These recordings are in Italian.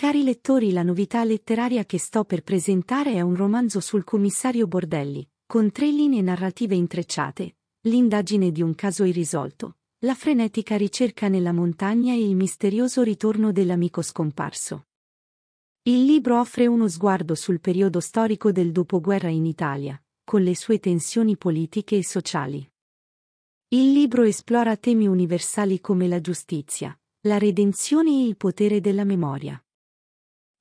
Cari lettori, la novità letteraria che sto per presentare è un romanzo sul commissario Bordelli, con tre linee narrative intrecciate, l'indagine di un caso irrisolto, la frenetica ricerca nella montagna e il misterioso ritorno dell'amico scomparso. Il libro offre uno sguardo sul periodo storico del dopoguerra in Italia, con le sue tensioni politiche e sociali. Il libro esplora temi universali come la giustizia, la redenzione e il potere della memoria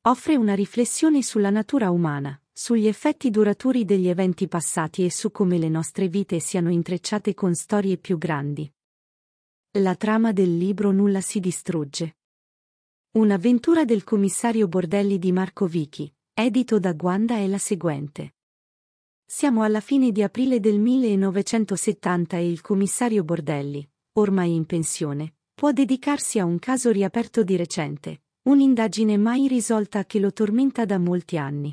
offre una riflessione sulla natura umana, sugli effetti duraturi degli eventi passati e su come le nostre vite siano intrecciate con storie più grandi. La trama del libro Nulla si distrugge. Un'avventura del commissario Bordelli di Marco Vichi, edito da Guanda è la seguente. Siamo alla fine di aprile del 1970 e il commissario Bordelli, ormai in pensione, può dedicarsi a un caso riaperto di recente, Un'indagine mai risolta che lo tormenta da molti anni.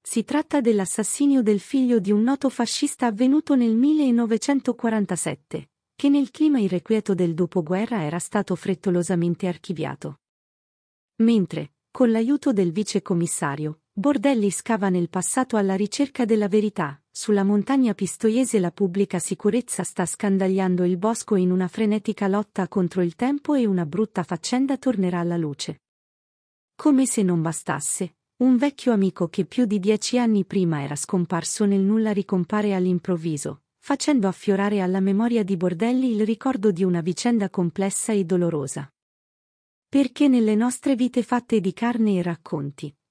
Si tratta dell'assassinio del figlio di un noto fascista avvenuto nel 1947, che nel clima irrequieto del dopoguerra era stato frettolosamente archiviato. Mentre, con l'aiuto del vicecommissario, Bordelli scava nel passato alla ricerca della verità. Sulla montagna pistoiese la pubblica sicurezza sta scandagliando il bosco in una frenetica lotta contro il tempo e una brutta faccenda tornerà alla luce. Come se non bastasse, un vecchio amico che più di dieci anni prima era scomparso nel nulla ricompare all'improvviso, facendo affiorare alla memoria di Bordelli il ricordo di una vicenda complessa e dolorosa. Perché nelle nostre vite fatte di carne e racconti,